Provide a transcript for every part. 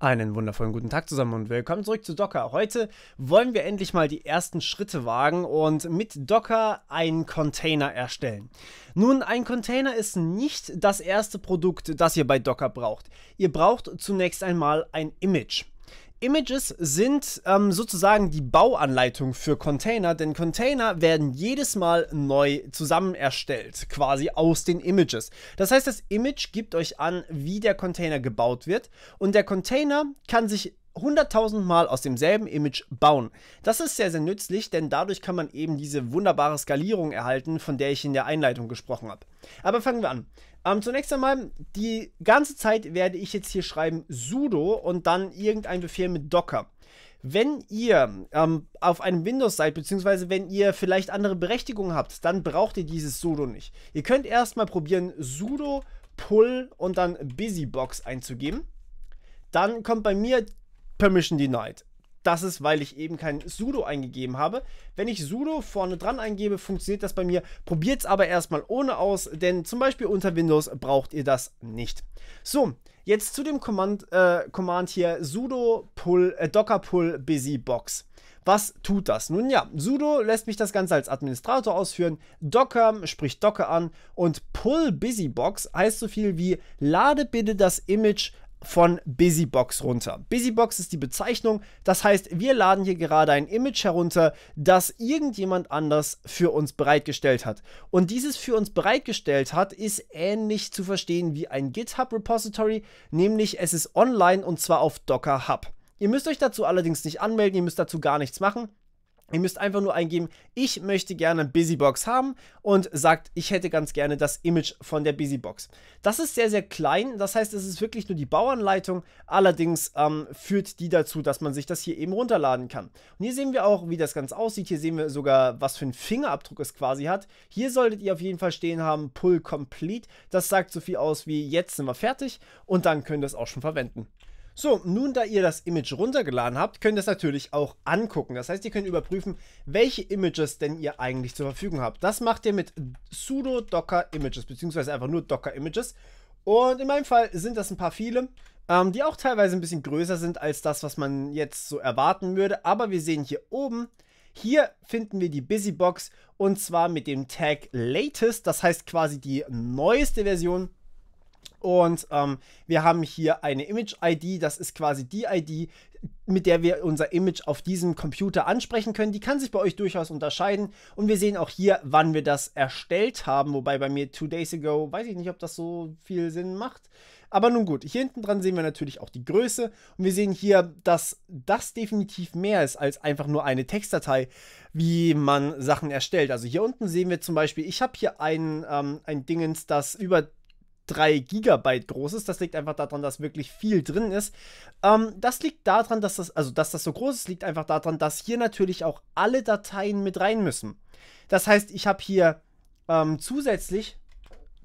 Einen wundervollen guten Tag zusammen und willkommen zurück zu Docker. Heute wollen wir endlich mal die ersten Schritte wagen und mit Docker einen Container erstellen. Nun, ein Container ist nicht das erste Produkt, das ihr bei Docker braucht. Ihr braucht zunächst einmal ein Image. Images sind ähm, sozusagen die Bauanleitung für Container, denn Container werden jedes Mal neu zusammen erstellt, quasi aus den Images. Das heißt, das Image gibt euch an, wie der Container gebaut wird und der Container kann sich 100.000 Mal aus demselben Image bauen. Das ist sehr, sehr nützlich, denn dadurch kann man eben diese wunderbare Skalierung erhalten, von der ich in der Einleitung gesprochen habe. Aber fangen wir an. Ähm, zunächst einmal, die ganze Zeit werde ich jetzt hier schreiben sudo und dann irgendein Befehl mit Docker. Wenn ihr ähm, auf einem windows seid, beziehungsweise wenn ihr vielleicht andere Berechtigungen habt, dann braucht ihr dieses sudo nicht. Ihr könnt erstmal probieren, sudo pull und dann busybox einzugeben. Dann kommt bei mir permission denied. Das ist, weil ich eben kein sudo eingegeben habe. Wenn ich sudo vorne dran eingebe, funktioniert das bei mir. Probiert es aber erstmal ohne aus, denn zum Beispiel unter Windows braucht ihr das nicht. So, jetzt zu dem Command, äh, Command hier sudo pull, äh, docker pull busy box. Was tut das? Nun ja, sudo lässt mich das Ganze als Administrator ausführen, docker spricht docker an und pull busybox heißt so viel wie lade bitte das Image von Busybox runter. Busybox ist die Bezeichnung, das heißt, wir laden hier gerade ein Image herunter, das irgendjemand anders für uns bereitgestellt hat. Und dieses für uns bereitgestellt hat, ist ähnlich zu verstehen wie ein GitHub-Repository, nämlich es ist online und zwar auf Docker Hub. Ihr müsst euch dazu allerdings nicht anmelden, ihr müsst dazu gar nichts machen. Ihr müsst einfach nur eingeben, ich möchte gerne Busybox haben und sagt, ich hätte ganz gerne das Image von der Busybox. Das ist sehr, sehr klein, das heißt, es ist wirklich nur die Bauanleitung, allerdings ähm, führt die dazu, dass man sich das hier eben runterladen kann. Und hier sehen wir auch, wie das Ganze aussieht, hier sehen wir sogar, was für einen Fingerabdruck es quasi hat. Hier solltet ihr auf jeden Fall stehen haben, Pull Complete, das sagt so viel aus wie, jetzt sind wir fertig und dann könnt ihr es auch schon verwenden. So, nun da ihr das Image runtergeladen habt, könnt ihr es natürlich auch angucken. Das heißt, ihr könnt überprüfen, welche Images denn ihr eigentlich zur Verfügung habt. Das macht ihr mit sudo docker images, beziehungsweise einfach nur docker images. Und in meinem Fall sind das ein paar viele, ähm, die auch teilweise ein bisschen größer sind als das, was man jetzt so erwarten würde. Aber wir sehen hier oben, hier finden wir die Busybox und zwar mit dem Tag Latest, das heißt quasi die neueste Version und ähm, wir haben hier eine Image-ID, das ist quasi die ID, mit der wir unser Image auf diesem Computer ansprechen können. Die kann sich bei euch durchaus unterscheiden. Und wir sehen auch hier, wann wir das erstellt haben. Wobei bei mir two days ago, weiß ich nicht, ob das so viel Sinn macht. Aber nun gut, hier hinten dran sehen wir natürlich auch die Größe. Und wir sehen hier, dass das definitiv mehr ist als einfach nur eine Textdatei, wie man Sachen erstellt. Also hier unten sehen wir zum Beispiel, ich habe hier ein, ähm, ein Dingens, das über 3 Gigabyte groß ist. Das liegt einfach daran, dass wirklich viel drin ist. Ähm, das liegt daran, dass das, also dass das so groß ist, liegt einfach daran, dass hier natürlich auch alle Dateien mit rein müssen. Das heißt, ich habe hier ähm, zusätzlich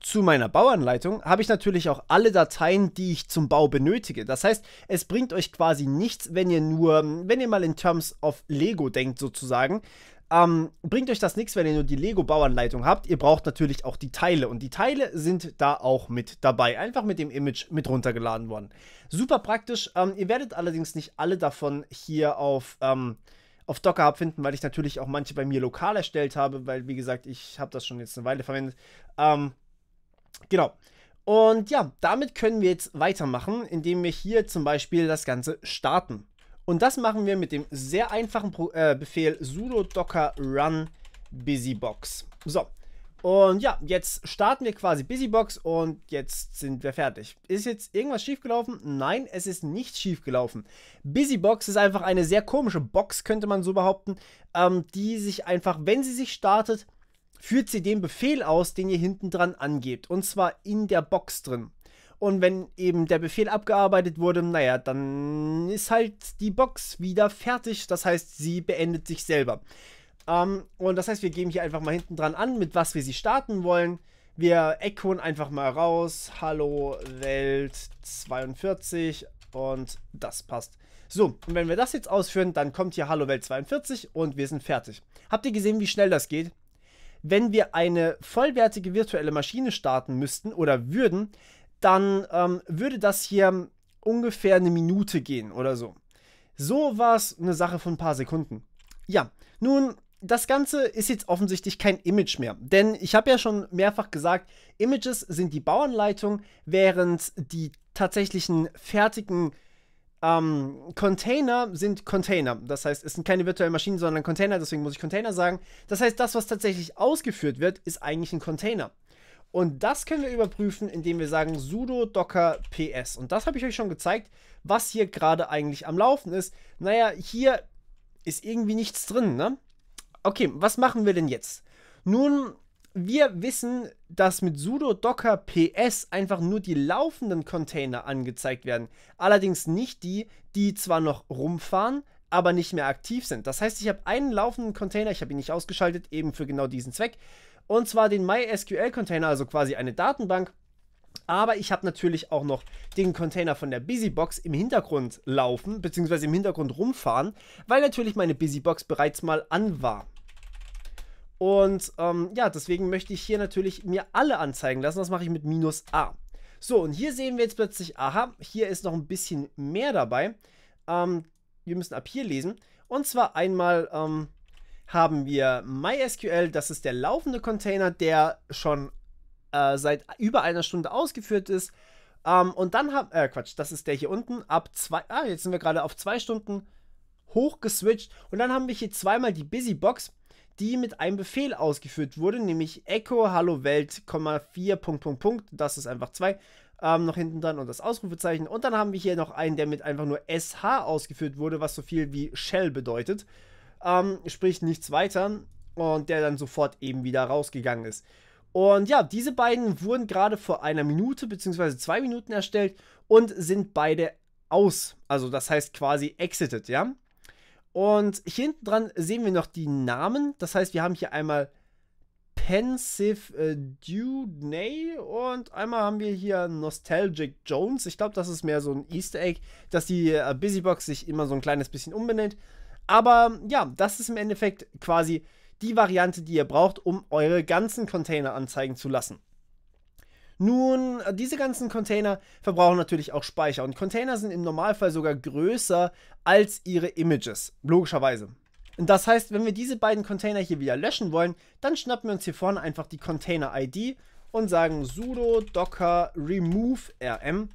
zu meiner Bauanleitung habe ich natürlich auch alle Dateien, die ich zum Bau benötige. Das heißt, es bringt euch quasi nichts, wenn ihr nur, wenn ihr mal in Terms of Lego denkt sozusagen, ähm, bringt euch das nichts, wenn ihr nur die Lego-Bauanleitung habt. Ihr braucht natürlich auch die Teile und die Teile sind da auch mit dabei. Einfach mit dem Image mit runtergeladen worden. Super praktisch. Ähm, ihr werdet allerdings nicht alle davon hier auf, ähm, auf Docker Hub finden, weil ich natürlich auch manche bei mir lokal erstellt habe, weil wie gesagt, ich habe das schon jetzt eine Weile verwendet. Ähm, genau. Und ja, damit können wir jetzt weitermachen, indem wir hier zum Beispiel das Ganze starten. Und das machen wir mit dem sehr einfachen Pro äh, Befehl sudo docker run busybox. So, und ja, jetzt starten wir quasi Busybox und jetzt sind wir fertig. Ist jetzt irgendwas schiefgelaufen? Nein, es ist nicht schiefgelaufen. Busybox ist einfach eine sehr komische Box, könnte man so behaupten, ähm, die sich einfach, wenn sie sich startet, führt sie den Befehl aus, den ihr hinten dran angebt. Und zwar in der Box drin. Und wenn eben der Befehl abgearbeitet wurde, naja, dann ist halt die Box wieder fertig. Das heißt, sie beendet sich selber. Ähm, und das heißt, wir geben hier einfach mal hinten dran an, mit was wir sie starten wollen. Wir echoen einfach mal raus. Hallo Welt 42 und das passt. So, und wenn wir das jetzt ausführen, dann kommt hier Hallo Welt 42 und wir sind fertig. Habt ihr gesehen, wie schnell das geht? Wenn wir eine vollwertige virtuelle Maschine starten müssten oder würden, dann ähm, würde das hier ungefähr eine Minute gehen oder so. So war es eine Sache von ein paar Sekunden. Ja, nun, das Ganze ist jetzt offensichtlich kein Image mehr, denn ich habe ja schon mehrfach gesagt, Images sind die Bauanleitung, während die tatsächlichen fertigen ähm, Container sind Container. Das heißt, es sind keine virtuellen Maschinen, sondern Container, deswegen muss ich Container sagen. Das heißt, das, was tatsächlich ausgeführt wird, ist eigentlich ein Container. Und das können wir überprüfen, indem wir sagen sudo docker ps. Und das habe ich euch schon gezeigt, was hier gerade eigentlich am Laufen ist. Naja, hier ist irgendwie nichts drin, ne? Okay, was machen wir denn jetzt? Nun, wir wissen, dass mit sudo docker ps einfach nur die laufenden Container angezeigt werden. Allerdings nicht die, die zwar noch rumfahren, aber nicht mehr aktiv sind. Das heißt, ich habe einen laufenden Container, ich habe ihn nicht ausgeschaltet, eben für genau diesen Zweck. Und zwar den MySQL-Container, also quasi eine Datenbank. Aber ich habe natürlich auch noch den Container von der BusyBox im Hintergrund laufen, beziehungsweise im Hintergrund rumfahren, weil natürlich meine BusyBox bereits mal an war. Und ähm, ja, deswegen möchte ich hier natürlich mir alle anzeigen lassen. Das mache ich mit minus A. So, und hier sehen wir jetzt plötzlich, aha, hier ist noch ein bisschen mehr dabei. Ähm, wir müssen ab hier lesen. Und zwar einmal ähm, haben wir MySQL, das ist der laufende Container, der schon äh, seit über einer Stunde ausgeführt ist. Ähm, und dann haben, äh, Quatsch, das ist der hier unten, ab zwei, ah, jetzt sind wir gerade auf zwei Stunden hochgeswitcht. Und dann haben wir hier zweimal die Busybox, die mit einem Befehl ausgeführt wurde, nämlich echo hallo Welt, 4, Punkt, Punkt, Punkt, das ist einfach zwei. ähm, noch hinten dran und das Ausrufezeichen. Und dann haben wir hier noch einen, der mit einfach nur sh ausgeführt wurde, was so viel wie Shell bedeutet. Ähm, sprich nichts weiter. Und der dann sofort eben wieder rausgegangen ist. Und ja, diese beiden wurden gerade vor einer Minute bzw. zwei Minuten erstellt und sind beide aus. Also das heißt quasi exited, ja. Und hier hinten dran sehen wir noch die Namen. Das heißt, wir haben hier einmal Pensive äh, Dudney und einmal haben wir hier Nostalgic Jones. Ich glaube, das ist mehr so ein Easter Egg, dass die äh, Busybox sich immer so ein kleines bisschen umbenennt. Aber ja, das ist im Endeffekt quasi die Variante, die ihr braucht, um eure ganzen Container anzeigen zu lassen. Nun, äh, diese ganzen Container verbrauchen natürlich auch Speicher und Container sind im Normalfall sogar größer als ihre Images, logischerweise. Das heißt, wenn wir diese beiden Container hier wieder löschen wollen, dann schnappen wir uns hier vorne einfach die Container-ID und sagen sudo docker remove rm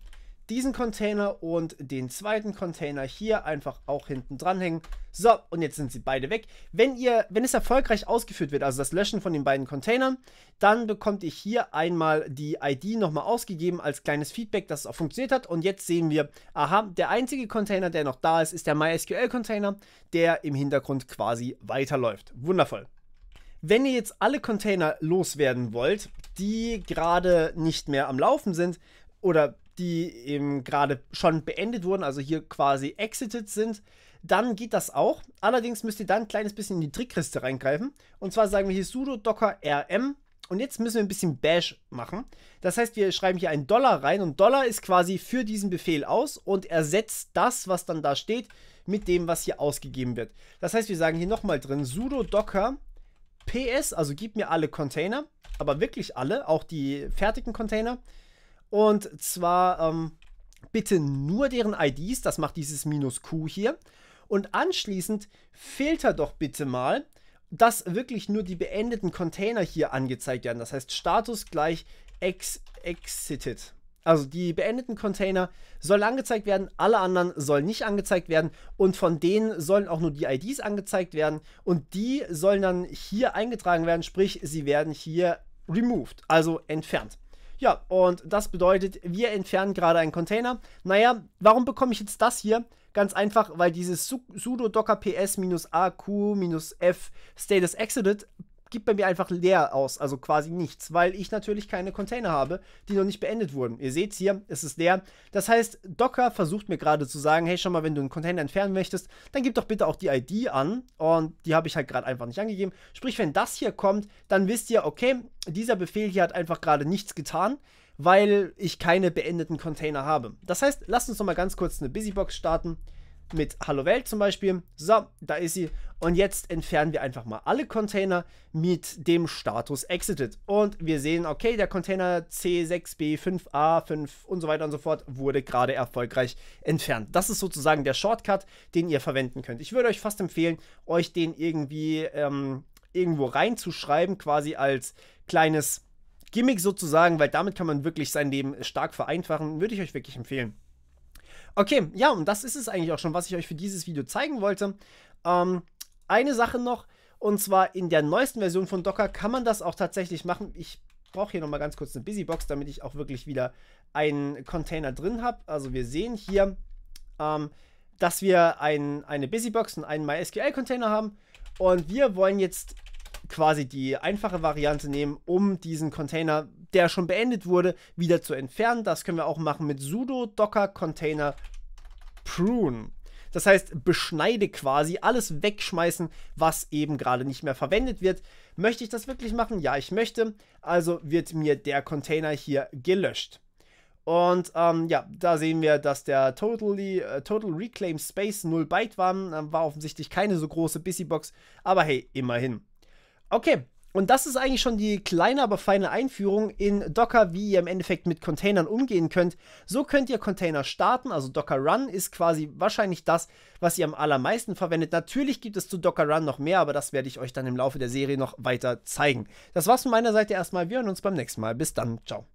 diesen Container und den zweiten Container hier einfach auch hinten dranhängen. So, und jetzt sind sie beide weg. Wenn ihr, wenn es erfolgreich ausgeführt wird, also das Löschen von den beiden Containern, dann bekommt ihr hier einmal die ID nochmal ausgegeben als kleines Feedback, dass es auch funktioniert hat. Und jetzt sehen wir, aha, der einzige Container, der noch da ist, ist der MySQL-Container, der im Hintergrund quasi weiterläuft. Wundervoll. Wenn ihr jetzt alle Container loswerden wollt, die gerade nicht mehr am Laufen sind, oder die eben gerade schon beendet wurden, also hier quasi exited sind, dann geht das auch. Allerdings müsst ihr dann ein kleines bisschen in die Trickkiste reingreifen. Und zwar sagen wir hier sudo docker rm. Und jetzt müssen wir ein bisschen bash machen. Das heißt, wir schreiben hier einen Dollar rein und Dollar ist quasi für diesen Befehl aus und ersetzt das, was dann da steht, mit dem, was hier ausgegeben wird. Das heißt, wir sagen hier nochmal drin sudo docker ps, also gib mir alle Container, aber wirklich alle, auch die fertigen Container. Und zwar ähm, bitte nur deren IDs, das macht dieses minus Q hier. Und anschließend filter doch bitte mal, dass wirklich nur die beendeten Container hier angezeigt werden. Das heißt Status gleich ex exited. Also die beendeten Container sollen angezeigt werden, alle anderen sollen nicht angezeigt werden und von denen sollen auch nur die IDs angezeigt werden und die sollen dann hier eingetragen werden, sprich sie werden hier removed, also entfernt. Ja, und das bedeutet, wir entfernen gerade einen Container. Naja, warum bekomme ich jetzt das hier? Ganz einfach, weil dieses sudo docker ps-aq-f status exited gibt bei mir einfach leer aus, also quasi nichts, weil ich natürlich keine Container habe, die noch nicht beendet wurden. Ihr seht hier, es ist leer. Das heißt, Docker versucht mir gerade zu sagen, hey, schau mal, wenn du einen Container entfernen möchtest, dann gib doch bitte auch die ID an und die habe ich halt gerade einfach nicht angegeben. Sprich, wenn das hier kommt, dann wisst ihr, okay, dieser Befehl hier hat einfach gerade nichts getan weil ich keine beendeten Container habe. Das heißt, lasst uns nochmal ganz kurz eine Busybox starten mit Hallo Welt zum Beispiel. So, da ist sie. Und jetzt entfernen wir einfach mal alle Container mit dem Status Exited. Und wir sehen, okay, der Container C6B5A5 und so weiter und so fort wurde gerade erfolgreich entfernt. Das ist sozusagen der Shortcut, den ihr verwenden könnt. Ich würde euch fast empfehlen, euch den irgendwie ähm, irgendwo reinzuschreiben, quasi als kleines Gimmick sozusagen, weil damit kann man wirklich sein Leben stark vereinfachen. Würde ich euch wirklich empfehlen. Okay, ja, und das ist es eigentlich auch schon, was ich euch für dieses Video zeigen wollte. Ähm, eine Sache noch, und zwar in der neuesten Version von Docker kann man das auch tatsächlich machen. Ich brauche hier nochmal ganz kurz eine Busybox, damit ich auch wirklich wieder einen Container drin habe. Also wir sehen hier, ähm, dass wir ein, eine Busybox und einen MySQL-Container haben. Und wir wollen jetzt quasi die einfache Variante nehmen, um diesen Container, der schon beendet wurde, wieder zu entfernen. Das können wir auch machen mit sudo docker container prune. Das heißt, beschneide quasi alles wegschmeißen, was eben gerade nicht mehr verwendet wird. Möchte ich das wirklich machen? Ja, ich möchte. Also wird mir der Container hier gelöscht. Und ähm, ja, da sehen wir, dass der Totally, äh, Total Reclaim Space 0 Byte war. Ähm, war offensichtlich keine so große Busybox, aber hey, immerhin. Okay, und das ist eigentlich schon die kleine, aber feine Einführung in Docker, wie ihr im Endeffekt mit Containern umgehen könnt. So könnt ihr Container starten. Also Docker Run ist quasi wahrscheinlich das, was ihr am allermeisten verwendet. Natürlich gibt es zu Docker Run noch mehr, aber das werde ich euch dann im Laufe der Serie noch weiter zeigen. Das war's von meiner Seite erstmal. Wir hören uns beim nächsten Mal. Bis dann. Ciao.